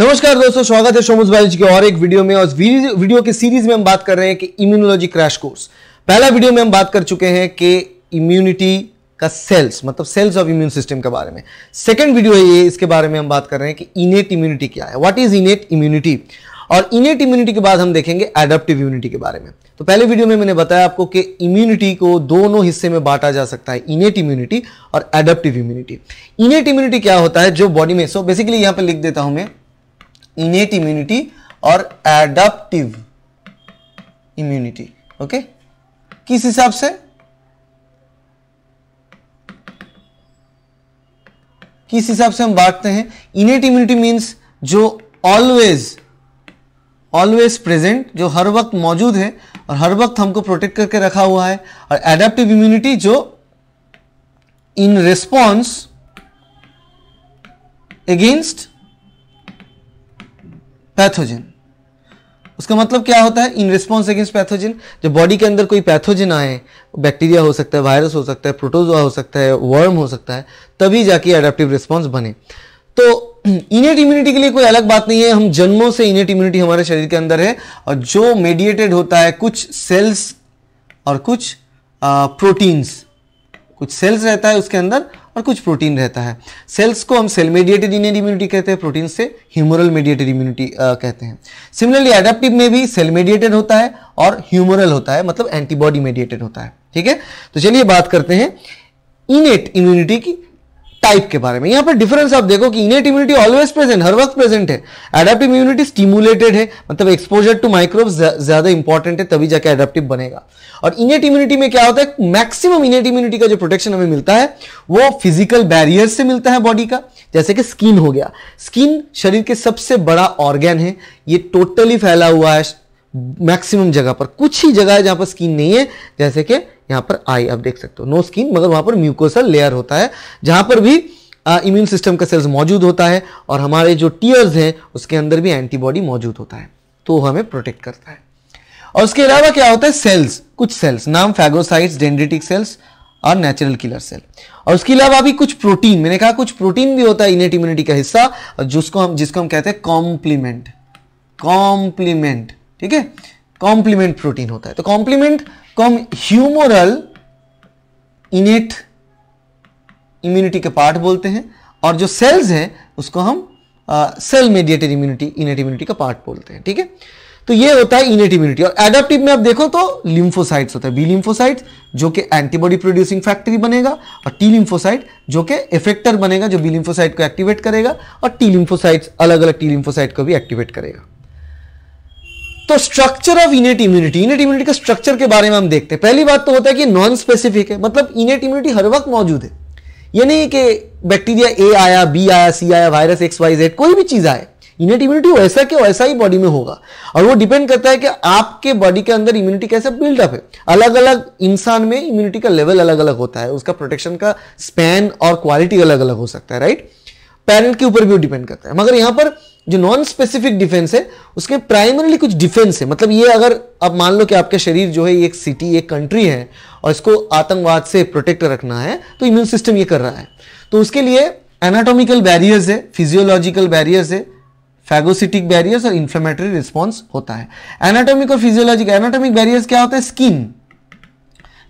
नमस्कार दोस्तों स्वागत है शोमस जी के और एक वीडियो में और वीडियो के सीरीज में हम बात कर रहे हैं कि इम्यूनोलॉजी क्रैश कोर्स पहला वीडियो में हम बात कर चुके हैं कि इम्यूनिटी का सेल्स मतलब सेल्स ऑफ इम्यून सिस्टम के बारे में सेकेंड वीडियो है ये इसके बारे में हम बात कर रहे हैं कि इनेट इम्यूनिटी क्या है व्हाट इज इनेट इम्यूनिटी और इनेट इम्यूनिटी के बाद हम देखेंगे एडेप्टिव इम्यूनिटी के बारे में तो पहले वीडियो में मैंने बताया आपको कि इम्यूनिटी को दोनों हिस्से में बांटा जा सकता है इनेट इम्यूनिटी और एडेप्टिव इम्यूनिटी इनेट इम्यूनिटी क्या होता है जो बॉडी में सो बेसिकली यहां पर लिख देता हूं मैं इनेट इम्यूनिटी और एडप्टिव इम्यूनिटी ओके किस हिसाब से किस हिसाब से हम बांटते हैं इनेट इम्यूनिटी मीन्स जो ऑलवेज ऑलवेज प्रेजेंट जो हर वक्त मौजूद है और हर वक्त हमको प्रोटेक्ट करके रखा हुआ है और एडेप्टिव इम्यूनिटी जो इन रिस्पॉन्स अगेंस्ट पैथोजन उसका मतलब क्या होता है इन रिस्पॉन्स अगेंस्ट पैथोजन जब बॉडी के अंदर कोई पैथोजन आए बैक्टीरिया हो सकता है वायरस हो सकता है प्रोटोजोआ हो सकता है वर्म हो सकता है तभी जाके अडेप्टिव रिस्पॉन्स बने तो इनेट इम्यूनिटी के लिए कोई अलग बात नहीं है हम जन्मों से इनेट इम्यूनिटी हमारे शरीर के अंदर है और जो मेडिएटेड होता है कुछ सेल्स और कुछ प्रोटीन्स कुछ सेल्स रहता है उसके अंदर और कुछ प्रोटीन रहता है सेल्स को हम सेल मीडिएटेड इम्यूनिटी कहते हैं प्रोटीन से ह्यूमरल मेडिएटेड इम्यूनिटी कहते हैं सिमिलरली एडेप्टिव में भी सेल मेडिएटेड होता है और ह्यूमरल होता है मतलब एंटीबॉडी मेडिएटेड होता है ठीक है तो चलिए बात करते हैं इनेट इम्यूनिटी की टाइप के बारे में यहां पर डिफरेंस आप देखो कि इनेट इम्यूनिटी ऑलवेज प्रेजेंट हर वक्त प्रेजेंट है एडेप्टिव इम्यूनिटी स्टिमुलेटेड है मतलब एक्सपोजर टू माइक्रोब्स ज्यादा इंपॉर्टेंट है तभी जाके एडेप्टिव बनेगा और इनेट इम्यूनिटी में क्या होता है मैक्सिमम इनेट इम्यूनिटी का जो प्रोटेक्शन हमें मिलता है वो फिजिकल बैरियर से मिलता है बॉडी का जैसे कि स्किन हो गया स्किन शरीर के सबसे बड़ा ऑर्गेन है ये टोटली फैला हुआ है मैक्सिमम जगह पर कुछ ही जगह है जहां पर स्किन नहीं है जैसे कि यहाँ पर आई आप देख सकते हो नो स्किन मगर वहाँ पर म्यूकोसल लेयर होता है जहाँ पर भी इम्यून सिस्टम का सेल्स मौजूद होता है और हमारे जो टीयर्स हैं उसके अंदर भी एंटीबॉडी मौजूद होता है तो हमें प्रोटेक्ट करता है और उसके अलावा क्या होता है सेल्स कुछ सेल्स नाम फैगोसाइट्स डेंड्रिटिक सेल्स और नेचुरल किलर सेल और उसके अलावा भी कुछ प्रोटीन मैंने कहा कुछ प्रोटीन भी होता है इनेट इम्यूनिटी का हिस्सा जिसको हम जिसको हम कहते हैं कॉम्प्लीमेंट कॉम्प्लीमेंट ठीक है कॉम्प्लीमेंट प्रोटीन होता है तो कॉम्प्लीमेंट कॉम ह्यूमोरल इनेट इम्यूनिटी के पार्ट बोलते हैं और जो सेल्स हैं उसको हम cell mediated immunity innate immunity का पार्ट बोलते हैं ठीक है तो ये होता है इनेट इम्यूनिटी और एडेप्टिव में आप देखो तो लिम्फोसाइट्स होता है बी लिम्फोसाइट जो कि एंटीबॉडी प्रोड्यूसिंग फैक्ट्री बनेगा और टी लिम्फोसाइट जो कि इफेक्टर बनेगा जो बी लिम्फोसाइट को एक्टिवेट करेगा और टी लिम्फोसाइट अलग अलग टी लिम्फोसाइट को भी एक्टिवेट करेगा तो structure of innate immunity innate immunity के स्ट्रक्चर के बारे में हम देखते हैं पहली बात तो होता है कि नॉन स्पेसिफिक है मतलब इनेट इम्यूनिटी हर वक्त मौजूद है ये नहीं कि बैक्टीरिया ए आया बी आया सी आया वायरस एक्स वाई जेड कोई भी चीज आए इनेट इम्यूनिटी वैसा के वैसा ही बॉडी में होगा और वो डिपेंड करता है कि आपके बॉडी के अंदर इम्यूनिटी कैसे बिल्डअप है अलग अलग इंसान में इम्यूनिटी का लेवल अलग अलग होता है उसका प्रोटेक्शन का स्पैन और क्वालिटी अलग अलग हो सकता है राइट पैरेंट के ऊपर भी डिपेंड करता है मगर यहां पर जो नॉन स्पेसिफिक डिफेंस है उसके प्राइमरीली कुछ डिफेंस है मतलब ये अगर आप मान लो कि आपका शरीर जो है एक सिटी एक कंट्री है और इसको आतंकवाद से प्रोटेक्ट रखना है तो इम्यून सिस्टम ये कर रहा है तो उसके लिए एनाटॉमिकल बैरियर्स है फिजियोलॉजिकल बैरियर्स है फैगोसिटिक बैरियर्स और इन्फ्लेमेटरी रिस्पॉन्स होता है एनाटॉमिक और फिजियोलॉजिकल एनाटॉमिक बैरियर्स क्या होता है स्किन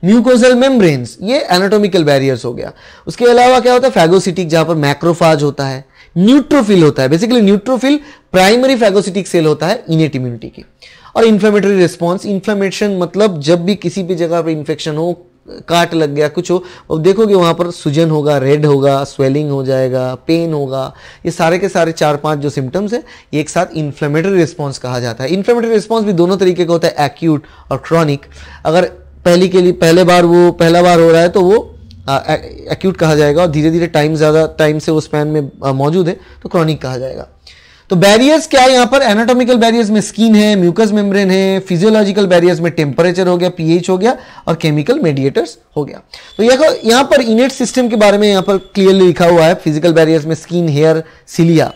म्यूकोसल मेम्ब्रेन्स ये एनाटोमिकल बैरियर्स हो गया उसके अलावा क्या होता है फैगोसिटिक जहां पर मैक्रोफाज होता है न्यूट्रोफिल होता है basically neutrophil primary phagocytic cell होता है इनेट इम्यूनिटी की और इन्फ्लेमेटरी रिस्पॉन्स इन्फ्लेमेशन मतलब जब भी किसी भी जगह पर इन्फेक्शन हो काट लग गया कुछ हो अब देखोगे वहां पर सूजन होगा रेड होगा स्वेलिंग हो जाएगा पेन होगा ये सारे के सारे चार पांच जो सिम्टम्स है ये एक साथ इन्फ्लेमेटरी रिस्पॉन्स कहा जाता है इन्फ्लेमेटरी रिस्पॉन्स भी दोनों तरीके का होता है एक्यूट और क्रॉनिक अगर पहली के लिए पहले बार वो पहला बार हो रहा है तो वो एक्यूट कहा जाएगा और धीरे धीरे टाइम ज़्यादा टाइम से वो स्पैन में मौजूद है तो क्रॉनिक कहा जाएगा तो बैरियर्स क्या है यहां पर एनाटॉमिकल बैरियर्स में स्किन है म्यूकस मेम्ब्रेन है फिजियोलॉजिकल बैरियर्स में टेम्परेचर हो गया पीएच हो गया और केमिकल मेडिएटर्स हो गया तो यह यहां पर इनेट सिस्टम के बारे में यहाँ पर क्लियरली लिखा हुआ है फिजिकल बैरियर्स में skin hair cilia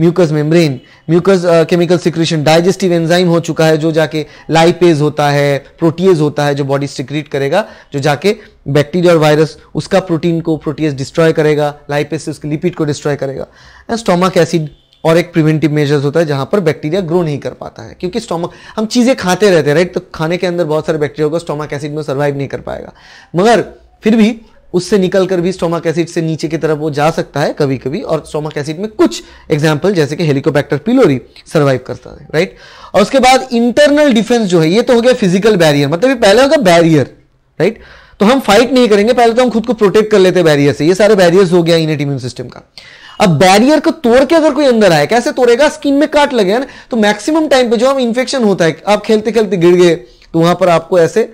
mucus membrane mucus chemical secretion digestive enzyme हो चुका है जो जाके लाइपेज होता है प्रोटीज होता है जो बॉडी सिक्रीट करेगा जो जाके बैक्टीरिया और वायरस उसका प्रोटीन को प्रोटीज डिस्ट्रॉय करेगा लाइपेज से उसके लिपिड को डिस्ट्रॉय करेगा एंड स्टोमक एसिड और एक प्रिवेंटिव मेजर्स होता है जहां पर बैक्टीरिया ग्रो नहीं कर पाता है क्योंकि स्टोमक हम चीज़ें खाते रहते हैं राइट तो खाने के अंदर बहुत सारे बैक्टीरिया होगा स्टोमक एसिड में सर्वाइव नहीं कर पाएगा मगर फिर भी उससे निकल कर भी स्टोमक एसिड से नीचे की तरफ वो जा सकता है कभी कभी और स्टोमक एसिड में कुछ एग्जाम्पल जैसे कि हेलीकोपैक्टर पिलोरी सर्वाइव करता है राइट और उसके बाद इंटरनल डिफेंस जो है ये तो हो गया फिजिकल बैरियर मतलब ये पहले होगा बैरियर राइट तो हम फाइट नहीं करेंगे पहले तो हम खुद को प्रोटेक्ट कर लेते हैं बैरियर से ये सारे बैरियर्स हो गया इनेट इम्यून सिस्टम का अब बैरियर को तोड़ के अगर कोई अंदर आए कैसे तोड़ेगा स्किन में काट लगे ना तो मैक्सिमम टाइम पे जो हम इन्फेक्शन होता है आप खेलते खेलते गिर गए तो वहां पर आपको ऐसे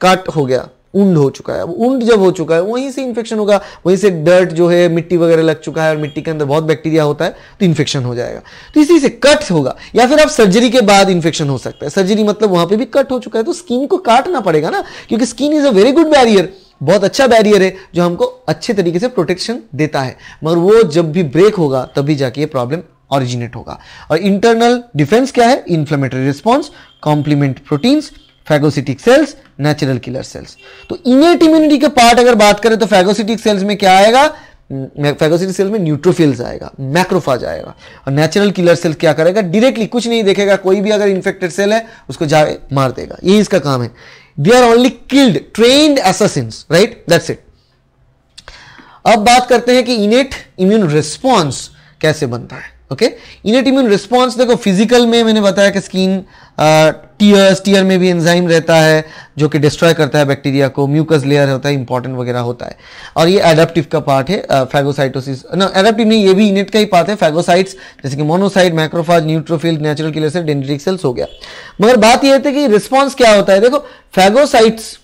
काट हो गया उंड हो चुका है उंड जब हो चुका है वहीं से इन्फेक्शन होगा वहीं से डर्ट जो है मिट्टी वगैरह लग चुका है और मिट्टी के अंदर बहुत बैक्टीरिया होता है तो इन्फेक्शन हो जाएगा तो इसी से कट होगा या फिर आप सर्जरी के बाद इन्फेक्शन हो सकता है सर्जरी मतलब वहां पे भी कट हो चुका है तो स्किन को काटना पड़ेगा ना क्योंकि skin is a very good barrier बहुत अच्छा बैरियर है जो हमको अच्छे तरीके से प्रोटेक्शन देता है मगर वो जब भी ब्रेक होगा तभी जाके ये प्रॉब्लम ऑरिजिनेट होगा और इंटरनल डिफेंस क्या है inflammatory response complement proteins phagocytic cells natural killer cells तो इनेट इम्यूनिटी के पार्ट अगर बात करें तो फैगोसिटिक सेल्स में क्या आएगा फैगोसिटिक सेल्स में न्यूट्रोफिल्स आएगा मैक्रोफाज आएगा और नेचुरल किलर सेल्स क्या करेगा डायरेक्टली कुछ नहीं देखेगा कोई भी अगर इन्फेक्टेड सेल है उसको जा मार देगा यही इसका काम है they are only killed train assassins right that's it अब बात करते हैं कि इनेट इम्यून रिस्पॉन्स कैसे बनता है ओके इनेट इम्यून रिस्पॉन्स देखो फिजिकल में मैंने बताया कि स्किन टीयर्स टीयर में भी एंजाइम रहता है जो कि डिस्ट्रॉय करता है बैक्टीरिया को म्यूकस लेयर होता है इंपॉर्टेंट वगैरह होता है और ये एडेप्टिव का पार्ट है फैगोसाइटोसिस ना एडेप्टिव नहीं ये भी यूनिट का ही पार्ट है फैगोसाइट्स जैसे कि monocyte macrophage neutrophil natural killer cell dendritic cells हो गया मगर बात यह है कि रिस्पॉन्स क्या होता है देखो फैगोसाइट्स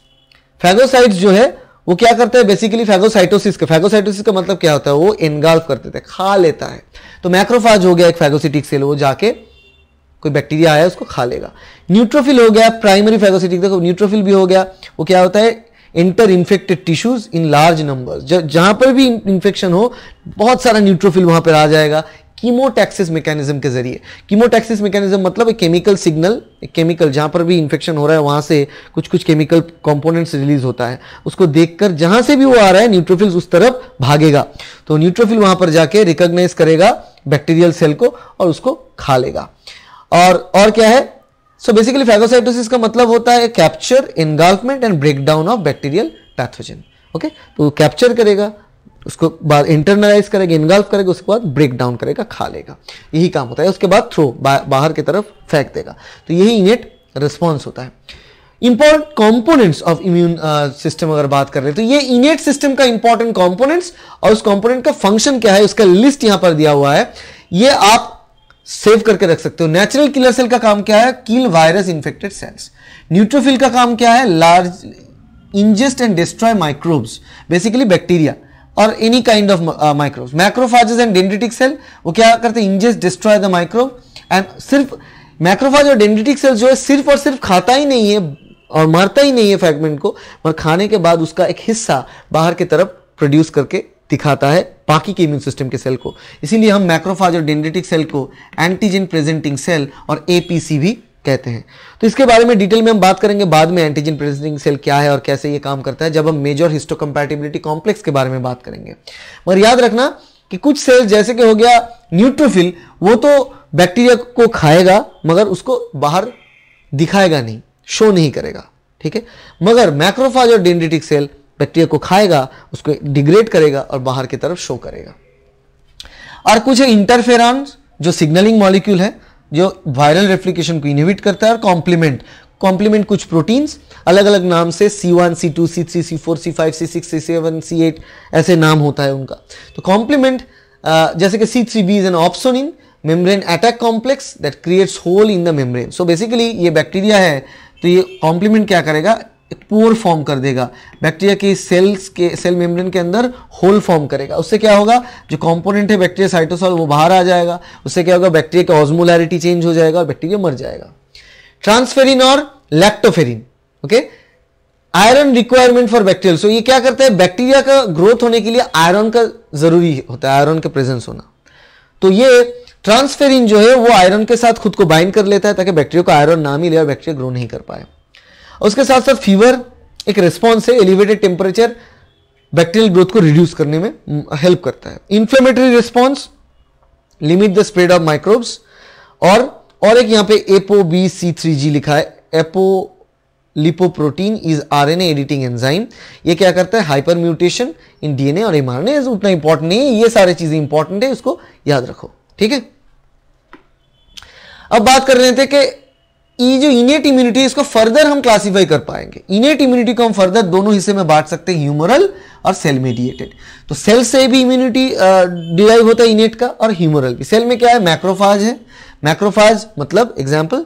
फैगोसाइट्स जो है वो क्या करता है बेसिकली फैगोसाइटोसिस का फैगोसाइटोसिस का मतलब क्या होता है वो एनगाल्व करते थे खा लेता है तो मैक्रोफाज हो गया एक फैगोसिटिक सेल वो जाके कोई बैक्टीरिया आया उसको खा लेगा न्यूट्रोफिल हो गया प्राइमरी फैगोसिटिक देखो न्यूट्रोफिल भी हो गया वो क्या होता है enter infected tissues in large number जहां पर भी इन्फेक्शन हो बहुत सारा न्यूट्रोफिल वहां पर आ जाएगा कीमोटैक्सिस मैकेनिज्म के जरिए कीमोटैक्सिस मैकेनिज्म मतलब एक केमिकल सिग्नल एक केमिकल जहां पर भी इन्फेक्शन हो रहा है वहां से कुछ कुछ केमिकल कंपोनेंट्स रिलीज होता है उसको देखकर जहां से भी वो आ रहा है न्यूट्रोफिल्स उस तरफ भागेगा तो न्यूट्रोफिल वहां पर जाके रिकॉग्नाइज करेगा बैक्टीरियल सेल को और उसको खा लेगा और और क्या है सो बेसिकली फैगोसाइटोसिस का मतलब होता है capture engulfment and breakdown of bacterial pathogen okay तो कैप्चर करेगा उसको बाद इंटरनलाइज करेगा इनगाल्फ करेगा उसके बाद ब्रेक डाउन करेगा खा लेगा यही काम होता है उसके बाद थ्रो बा, बाहर की तरफ फेंक देगा तो यही इनेट रिस्पॉन्स होता है important components of immune system अगर बात कर रहे हैं तो ये इनेट सिस्टम का इंपॉर्टेंट कॉम्पोनेंट्स और उस कॉम्पोनेंट का फंक्शन क्या है उसका लिस्ट यहां पर दिया हुआ है ये आप सेव करके रख सकते हो नेचुरल किलर सेल का काम क्या है kill virus infected cells neutrophil का काम क्या है large ingest and destroy microbes basically bacteria और any kind of microbes macrophages and dendritic cell वो क्या करते हैं ingest destroy the microbe and सिर्फ मैक्रोफाज और डेंड्रिटिक सेल जो है सिर्फ और सिर्फ खाता ही नहीं है और मारता ही नहीं है फ्रेगमेंट को पर खाने के बाद उसका एक हिस्सा बाहर की तरफ प्रोड्यूस करके दिखाता है बाकी के इम्यून सिस्टम के सेल को इसीलिए हम मैक्रोफाज और डेंडेटिक सेल को एंटीजन प्रेजेंटिंग सेल और एपीसी भी कहते हैं तो इसके बारे में डिटेल में हम बात करेंगे बाद में एंटीजन प्रेजेंटिंग सेल क्या है और कैसे ये काम करता है जब हम मेजर हिस्टोकम्पैटिबिलिटी कॉम्प्लेक्स के बारे में बात करेंगे मगर याद रखना कि कुछ सेल जैसे कि हो गया न्यूट्रोफिल वो तो बैक्टीरिया को खाएगा मगर उसको बाहर दिखाएगा नहीं शो नहीं करेगा ठीक है मगर मैक्रोफाज और डेंडेटिक सेल बैक्टीरिया को खाएगा उसको डिग्रेड करेगा और बाहर की तरफ शो करेगा और कुछ है इंटरफेरॉन जो सिग्नलिंग मॉलिक्यूल है जो वायरल रेफ्लिकेशन को इनहिबिट करता है और कॉम्प्लीमेंट कॉम्प्लीमेंट कुछ प्रोटीन्स अलग अलग नाम से C one C two C three C four C five C six C seven C eight ऐसे नाम होता है उनका तो कॉम्प्लीमेंट जैसे कि C three B is an opsonin membrane attack complex that creates hole in the membrane so basically ये bacteria है तो ये कॉम्प्लीमेंट क्या करेगा एक पोर फॉर्म कर देगा बैक्टीरिया की सेल्स के सेल मेम्ब्रेन के अंदर होल फॉर्म करेगा उससे क्या होगा जो कंपोनेंट है बैक्टीरिया साइटोसॉल वो बाहर आ जाएगा उससे क्या होगा बैक्टीरिया का ऑस्मोलैरिटी चेंज हो जाएगा और बैक्टीरिया मर जाएगा ट्रांसफेरिन और lactoferrin okay iron requirement for bacterial so ये क्या करता है बैक्टीरिया का ग्रोथ होने के लिए आयरन का जरूरी होता है आयरन का प्रेजेंस होना तो ये ट्रांसफेरिन जो है वो आयरन के साथ खुद को बाइंड कर लेता है ताकि बैक्टीरिया को आयरन ना मिले और बैक्टीरिया ग्रो नहीं कर पाए उसके साथ साथ फीवर एक रिस्पॉन्स है एलिवेटेड टेम्परेचर बैक्टीरियल ग्रोथ को रिड्यूस करने में हेल्प करता है inflammatory response limit the spread of microbes और और एक यहां पे apo B C three G लिखा है apo lipoprotein is R N editing enzyme ये क्या करता है हाइपर म्यूटेशन इन डीएनए और एम आर एमआरएनए उतना इंपॉर्टेंट नहीं है ये सारी चीजें इंपॉर्टेंट है उसको याद रखो ठीक है अब बात कर रहे थे कि ये जो इनेट इम्यूनिटी इसको फर्दर हम क्लासिफाई कर पाएंगे इनेट इम्यूनिटी को हम फर्दर दोनों हिस्से में बांट सकते हैं ह्यूमरल और सेल मेडिएटेड तो सेल से भी इम्यूनिटी डिराइव होता है इनेट का और ह्यूमरल भी सेल में क्या है मैक्रोफाज है मैक्रोफाज मतलब एग्जाम्पल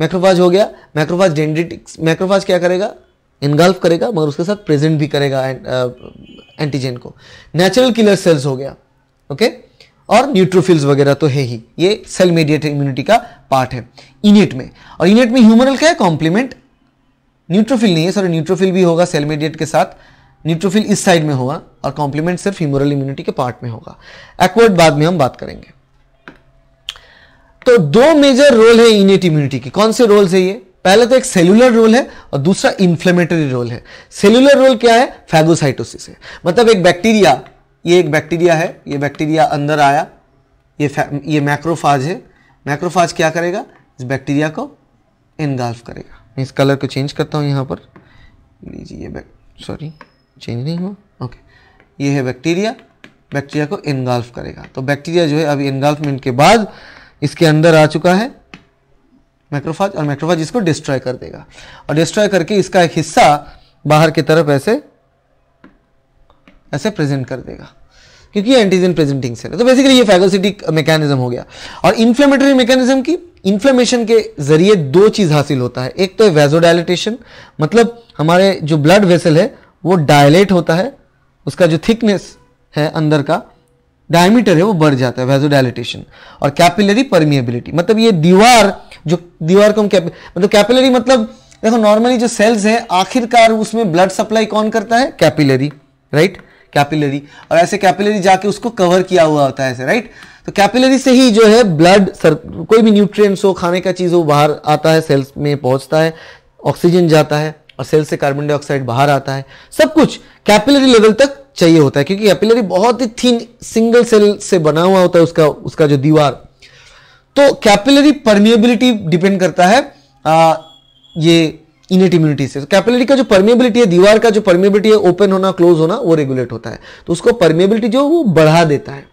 मैक्रोफाज हो गया मैक्रोफाज डेंड्रिटिक्स मैक्रोफाज क्या करेगा इनगल्फ करेगा मगर उसके साथ प्रेजेंट भी करेगा एंटीजन को नेचुरल किलर सेल्स हो गया ओके okay? और न्यूट्रोफिल्स वगैरह तो है ही ये सेल मीडिएटेड इम्यूनिटी का पार्ट है इनेट में और इनेट में ह्यूमरल क्या है कॉम्प्लीमेंट न्यूट्रोफिल नहीं है सॉरी न्यूट्रोफिल भी होगा सेल मीडिएट के साथ न्यूट्रोफिल इस साइड में होगा और कॉम्प्लीमेंट सिर्फ ह्यूमरल इम्यूनिटी के पार्ट में होगा एक्वर्ड बाद में हम बात करेंगे तो दो मेजर रोल है इनेट इम्यूनिटी की कौन से रोल है ये पहले तो एक सेलुलर रोल है और दूसरा इन्फ्लेमेटरी रोल है सेलुलर रोल क्या है फैगोसाइटोसिस है मतलब एक बैक्टीरिया ये एक बैक्टीरिया है ये बैक्टीरिया अंदर आया ये ये मैक्रोफाज है मैक्रोफाज क्या करेगा इस बैक्टीरिया को इनगाल्फ करेगा मैं इस कलर को चेंज करता हूँ यहाँ पर लीजिए ये सॉरी चेंज नहीं हुआ ओके ये है बैक्टीरिया बैक्टीरिया को इनगाल्फ करेगा तो बैक्टीरिया जो है अभी इनगाल्फमेंट के बाद इसके अंदर आ चुका है मैक्रोफाज और मैक्रोफाज इसको डिस्ट्रॉय कर देगा और डिस्ट्रॉय करके इसका एक हिस्सा बाहर की तरफ ऐसे ऐसे प्रेजेंट कर देगा क्योंकि एंटीजन प्रेजेंटिंग सेल है तो बेसिकली ये फैगोसिटिक मैकेनिज्म हो गया और इन्फ्लेमेटरी मैकेनिज्म की इन्फ्लेमेशन के जरिए दो चीज हासिल होता है एक तो है वेजोडायलेटेशन मतलब हमारे जो ब्लड वेसल है वो डायलेट होता है उसका जो थिकनेस है अंदर का डायमीटर है वो बढ़ जाता है वेजोडायलेटेशन और कैपिलरी परमिएबिलिटी मतलब ये दीवार जो दीवार को हम कैप मतलब कैपिलरी मतलब देखो नॉर्मली जो सेल्स है आखिरकार उसमें ब्लड सप्लाई कौन करता है कैपिलरी राइट right? कैपिलरी और ऐसे कैपिलरी जाके उसको कवर किया हुआ होता है ऐसे राइट तो कैपिलरी से ही जो है ब्लड सर कोई भी न्यूट्रिएंट्स हो खाने का चीज़ हो बाहर आता है सेल्स में पहुंचता है ऑक्सीजन जाता है और सेल से कार्बन डाइऑक्साइड बाहर आता है सब कुछ कैपिलरी लेवल तक चाहिए होता है क्योंकि कैपिलरी बहुत ही थीन सिंगल सेल से बना हुआ होता है उसका उसका जो दीवार तो कैपिलरी परमिएबिलिटी डिपेंड करता है आ, ये इनेट इम्यूनिटी से कैपिलरी तो का जो परमेबिलिटी है दीवार का जो परमेबिलिटी है ओपन होना क्लोज होना वो रेगुलेट होता है तो उसको परमेबिलिटी जो वो बढ़ा देता है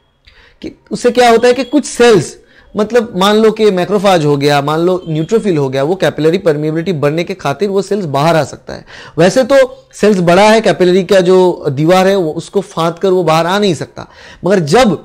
कि उससे क्या होता है कि कुछ सेल्स मतलब मान लो कि मैक्रोफाज हो गया मान लो न्यूट्रोफिल हो गया वो कैपिलरी परमेबिलिटी बढ़ने के खातिर वो सेल्स बाहर आ सकता है वैसे तो सेल्स बड़ा है कैपिलरी का जो दीवार है वो उसको फाँद कर वो बाहर आ नहीं सकता मगर जब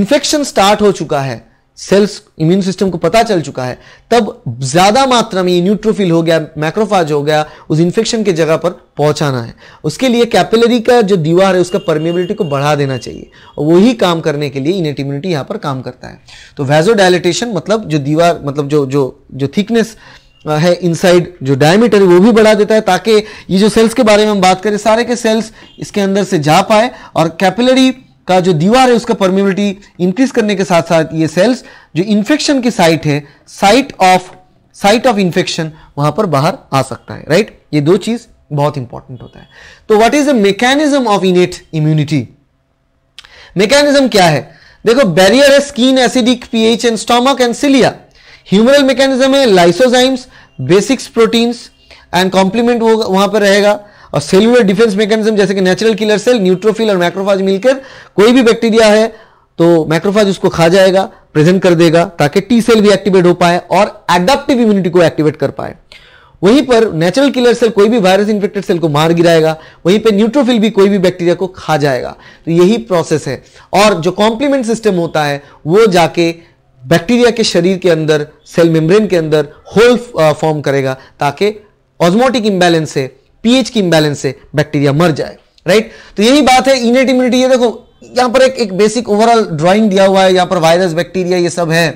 इन्फेक्शन स्टार्ट हो चुका है सेल्स इम्यून सिस्टम को पता चल चुका है तब ज़्यादा मात्रा में न्यूट्रोफिल हो गया मैक्रोफाज हो गया उस इन्फेक्शन के जगह पर पहुंचाना है उसके लिए कैपिलरी का जो दीवार है उसका परमेबिलिटी को बढ़ा देना चाहिए और वही काम करने के लिए इनेट इम्यूनिटी यहाँ पर काम करता है तो वैजोडायलिटेशन मतलब जो दीवार मतलब जो जो जो थिकनेस है इनसाइड जो डायमीटर है वो भी बढ़ा देता है ताकि ये जो सेल्स के बारे में हम बात करें सारे के सेल्स इसके अंदर से जा पाए और कैपिलरी का जो दीवार है उसका परमिबिलिटी इंक्रीज करने के साथ साथ ये सेल्स जो इन्फेक्शन की साइट है site of site of infection वहां पर बाहर आ सकता है राइट ये दो चीज बहुत इंपॉर्टेंट होता है तो what is the mechanism of innate immunity mechanism क्या है देखो बैरियर है skin acidic pH and stomach and cilia humoral mechanism है lysozymes basics proteins and complement वहां पर रहेगा और सेल्यूलर डिफेंस मैकेनिज्म जैसे कि नेचुरल किलर सेल न्यूट्रोफिल और मैक्रोफाज मिलकर कोई भी बैक्टीरिया है तो मैक्रोफाज उसको खा जाएगा प्रेजेंट कर देगा ताकि टी सेल भी एक्टिवेट हो पाए और एडाप्टिव इम्यूनिटी को एक्टिवेट कर पाए वहीं पर नेचुरल किलर सेल कोई भी वायरस इन्फेक्टेड सेल को मार गिराएगा वहीं पर न्यूट्रोफिल भी कोई भी बैक्टीरिया को खा जाएगा तो यही प्रोसेस है और जो कॉम्प्लीमेंट सिस्टम होता है वो जाके बैक्टीरिया के शरीर के अंदर सेल मेम्ब्रेन के अंदर होल फॉर्म uh, करेगा ताकि ऑस्मोटिक इम्बैलेंस से पीएच की इम्बैलेंस से बैक्टीरिया मर जाए राइट तो यही बात है इनेट इम्यूनिटी ये देखो यहां पर एक एक बेसिक ओवरऑल ड्राइंग दिया हुआ है यहां पर वायरस बैक्टीरिया ये सब है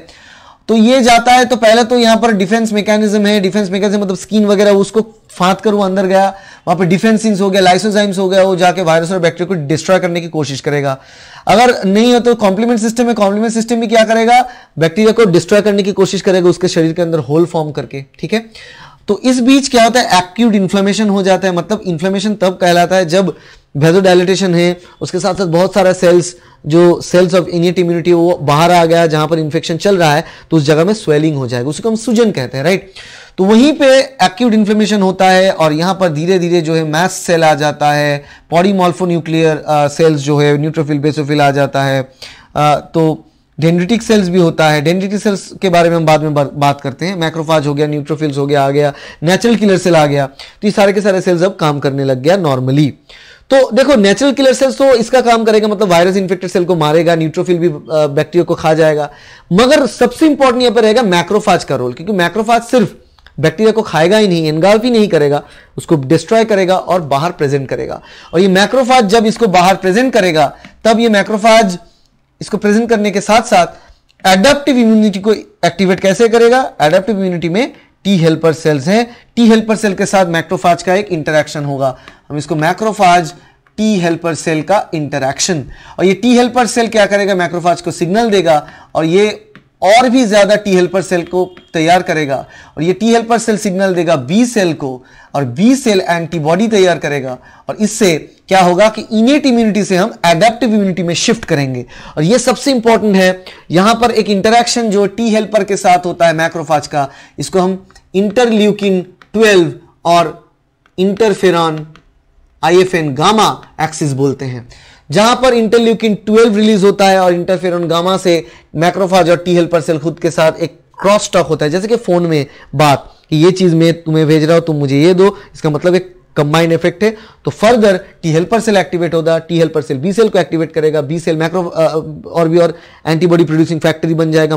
तो ये जाता है तो पहले तो यहां पर डिफेंस मैकेनिज्म है डिफेंस मैकेनिज्म मतलब स्किन वगैरह उसको फाँत कर वो अंदर गया वहां पर डिफेंसिंस हो गया लाइसोजाइम्स हो गया वो जाके वायरस और बैक्टीरिया को डिस्ट्रॉय करने की कोशिश करेगा अगर नहीं हो तो कॉम्प्लीमेंट सिस्टम है कॉम्प्लीमेंट सिस्टम भी क्या करेगा बैक्टीरिया को डिस्ट्रॉय करने की कोशिश करेगा उसके शरीर के अंदर होल फॉर्म करके ठीक है तो इस बीच क्या होता है एक्यूट इन्फ्लेमेशन हो जाता है मतलब इन्फ्लेमेशन तब कहलाता है जब वेजोडाइलेटेशन है उसके साथ साथ बहुत सारा सेल्स जो सेल्स ऑफ इनिट इम्यूनिटी वो बाहर आ गया जहां पर इन्फेक्शन चल रहा है तो उस जगह में स्वेलिंग हो जाएगा उसको हम सूजन कहते हैं राइट तो वहीं पे एक्यूट इन्फ्लेमेशन होता है और यहां पर धीरे धीरे जो है मैस सेल आ जाता है पॉडीमोल्फोन्यूक्लियर सेल्स uh, जो है न्यूट्रोफिल बेसोफिल आ जाता है आ, uh, तो डेंड्रिटिक सेल्स भी होता है डेंड्रिटिक सेल्स के बारे में हम बाद में बात करते हैं मैक्रोफाज हो गया न्यूट्रोफिल्स हो गया आ गया नेचुरल किलर सेल आ गया तो ये सारे के सारे सेल्स अब काम करने लग गया नॉर्मली तो देखो नेचुरल किलर सेल्स तो इसका काम करेगा मतलब वायरस इन्फेक्टेड सेल को मारेगा न्यूट्रोफिल भी बैक्टीरिया को खा जाएगा मगर सबसे इंपॉर्टेंट यहाँ पर रहेगा मैक्रोफाज का रोल क्योंकि मैक्रोफाज सिर्फ बैक्टीरिया को खाएगा ही नहीं एनगाल ही नहीं करेगा उसको डिस्ट्रॉय करेगा और बाहर प्रेजेंट करेगा और ये मैक्रोफाज जब इसको बाहर प्रेजेंट करेगा तब ये मैक्रोफाज इसको प्रेजेंट करने के साथ साथ एडेप्टिव इम्यूनिटी को एक्टिवेट कैसे करेगा एडेप्टिव इम्यूनिटी में टी हेल्पर सेल्स हैं टी हेल्पर सेल के साथ मैक्रोफाज का एक इंटरेक्शन होगा हम इसको मैक्रोफाज टी हेल्पर सेल का इंटरेक्शन और ये टी हेल्पर सेल क्या करेगा मैक्रोफाज को सिग्नल देगा और ये और भी ज़्यादा टी हेल्पर सेल को तैयार करेगा और ये टी हेल्पर सेल सिग्नल देगा बी सेल को और बी सेल एंटीबॉडी तैयार करेगा और इससे क्या होगा कि इनेट इम्यूनिटी से हम एडेप्टिव इम्यूनिटी में शिफ्ट करेंगे और ये सबसे इंपॉर्टेंट है यहां पर एक इंटरेक्शन जो टी हेल्पर के साथ होता है मैक्रोफाज का इसको हम इंटरल्यूकिन 12 और इंटरफेरॉन आईएफएन गामा एक्सिस बोलते हैं जहां पर इंटरल्यूकिन 12 रिलीज होता है और इंटरफेरॉन गामा से मैक्रोफाज और टी हेल्पर सेल खुद के साथ एक क्रॉस टॉक होता है जैसे कि फ़ोन में बात कि ये चीज़ मैं तुम्हें भेज रहा हूं तुम मुझे ये दो इसका मतलब एक कंबाइन इफेक्ट है तो further T helper cell activate होगा T helper cell B cell को एक्टिवेट करेगा बी सेल मैक्रो और भी और एंटीबॉडी प्रोड्यूसिंग फैक्ट्री बन जाएगा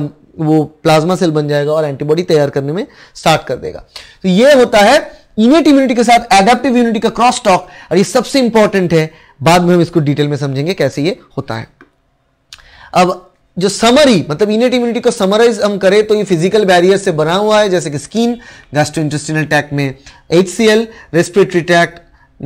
वो प्लाज्मा सेल बन जाएगा और एंटीबॉडी तैयार करने में स्टार्ट कर देगा तो ये होता है इनेट इम्यूनिटी के साथ एडेप्टिव इम्यूनिटी का क्रॉस टॉक और ये सबसे इंपॉर्टेंट है बाद में हम इसको डिटेल में समझेंगे कैसे ये होता है अब जो समरी मतलब इनेट इम्यूनिटी को समराइज हम करें तो ये फिजिकल बैरियर से बना हुआ है जैसे कि स्किन गैस्ट्रो इंटेस्टिनल टैक में एच respiratory tract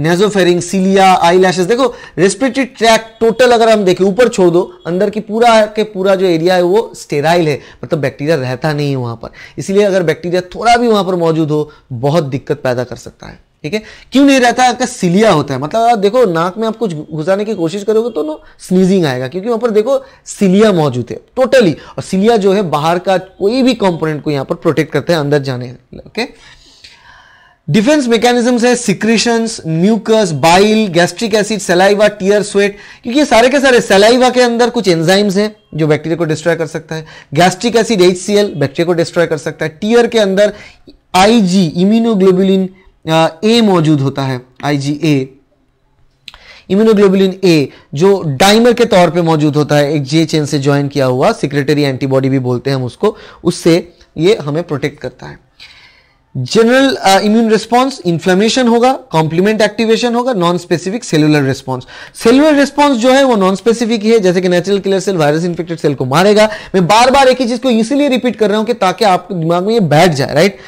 nasopharynx cilia eyelashes देखो रेस्पिरेटरी ट्रैक टोटल अगर हम देखें ऊपर छोड़ दो अंदर की पूरा के पूरा जो एरिया है वो स्टेराइल है मतलब बैक्टीरिया रहता नहीं है वहाँ पर इसलिए अगर बैक्टीरिया थोड़ा भी वहाँ पर मौजूद हो बहुत दिक्कत पैदा कर सकता है ठीक है क्यों नहीं रहता है आपका सिलिया होता है मतलब देखो नाक में आप कुछ घुसाने की कोशिश करोगे तो नो स्नीजिंग आएगा क्योंकि वहां पर देखो सिलिया मौजूद है टोटली और सिलिया जो है बाहर का कोई भी कंपोनेंट को यहां पर प्रोटेक्ट करते हैं अंदर जाने ओके डिफेंस मैकेनिज्म्स है secretions mucus bile gastric acid saliva tear sweat क्योंकि ये सारे के सारे सेलाइवा के अंदर कुछ एंजाइम्स हैं जो बैक्टीरिया को डिस्ट्रॉय कर सकता है गैस्ट्रिक एसिड एच बैक्टीरिया को डिस्ट्रॉय कर सकता है टीयर के अंदर आईजी इम्यूनोग्लोबुलिन ए मौजूद होता है आई ए इम्यूनोग्लोबुलिन ए जो डाइमर के तौर पे मौजूद होता है एक जे चेन से ज्वाइन किया हुआ सिक्रेटरी एंटीबॉडी भी बोलते हैं हम उसको उससे ये हमें प्रोटेक्ट करता है जनरल इम्यून रिस्पॉन्स इन्फ्लेमेशन होगा कॉम्प्लीमेंट एक्टिवेशन होगा non specific cellular response cellular response जो है वो नॉन स्पेसिफिक ही है जैसे कि natural killer cell virus infected cell को मारेगा मैं बार बार एक ही चीज को इसीलिए रिपीट कर रहा हूं कि ताकि आपके दिमाग में ये बैठ जाए राइट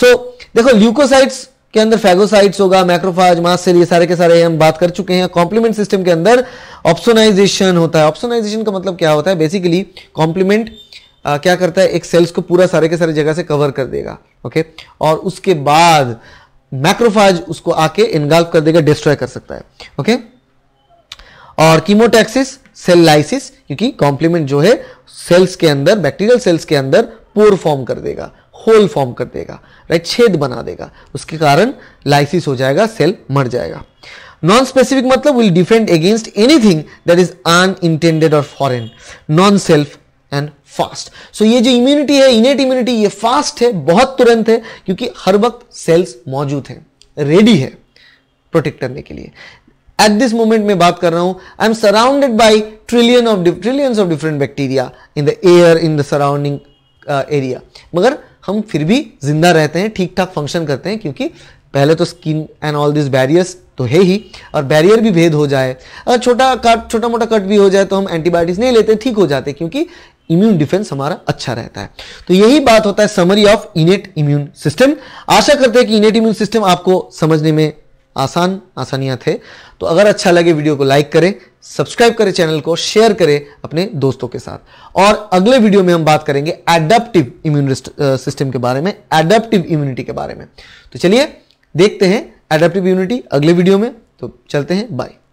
सो देखो ल्यूकोसाइट्स के अंदर फैगोसाइट्स होगा मैक्रोफाज मास सेल ये सारे के सारे हम बात कर चुके हैं कॉम्प्लीमेंट सिस्टम के अंदर ऑप्शनाइजेशन होता है ऑप्शनाइजेशन का मतलब क्या होता है बेसिकली कॉम्प्लीमेंट क्या करता है एक सेल्स को पूरा सारे के सारे जगह से कवर कर देगा ओके और उसके बाद मैक्रोफाज उसको आके इनगाल्व कर देगा डिस्ट्रॉय कर सकता है ओके और कीमोटैक्सिस सेल लाइसिस क्योंकि कॉम्प्लीमेंट जो है सेल्स के अंदर बैक्टीरियल सेल्स के अंदर पोर फॉर्म कर देगा होल फॉर्म कर देगा राइट छेद बना देगा उसके कारण लाइसिस हो जाएगा सेल मर जाएगा नॉन स्पेसिफिक मतलब will defend against anything that is unintended और foreign non self and fast so ये जो इम्यूनिटी है इनेट इम्यूनिटी ये फास्ट है बहुत तुरंत है क्योंकि हर वक्त सेल्स मौजूद हैं रेडी है प्रोटेक्ट करने के लिए एट दिस मोमेंट मैं बात कर रहा हूं I am surrounded by trillion of trillions of different bacteria in the air in the surrounding area मगर हम फिर भी जिंदा रहते हैं ठीक ठाक फंक्शन करते हैं क्योंकि पहले तो skin and all this barriers तो है ही और बैरियर भी भेद हो जाए अगर छोटा कट छोटा मोटा कट भी हो जाए तो हम एंटीबायोटिक्स नहीं लेते ठीक हो जाते क्योंकि इम्यून डिफेंस हमारा अच्छा रहता है तो यही बात होता है summary of innate immune system आशा करते हैं कि इनेट इम्यून सिस्टम आपको समझने में आसान आसानियाँ थे तो अगर अच्छा लगे वीडियो को लाइक करें सब्सक्राइब करें चैनल को शेयर करें अपने दोस्तों के साथ और अगले वीडियो में हम बात करेंगे एडेप्टिव इम्यून सिस्टम के बारे में एडेप्टिव इम्यूनिटी के बारे में तो चलिए देखते हैं एडेप्टिव इम्यूनिटी अगले वीडियो में तो चलते हैं बाय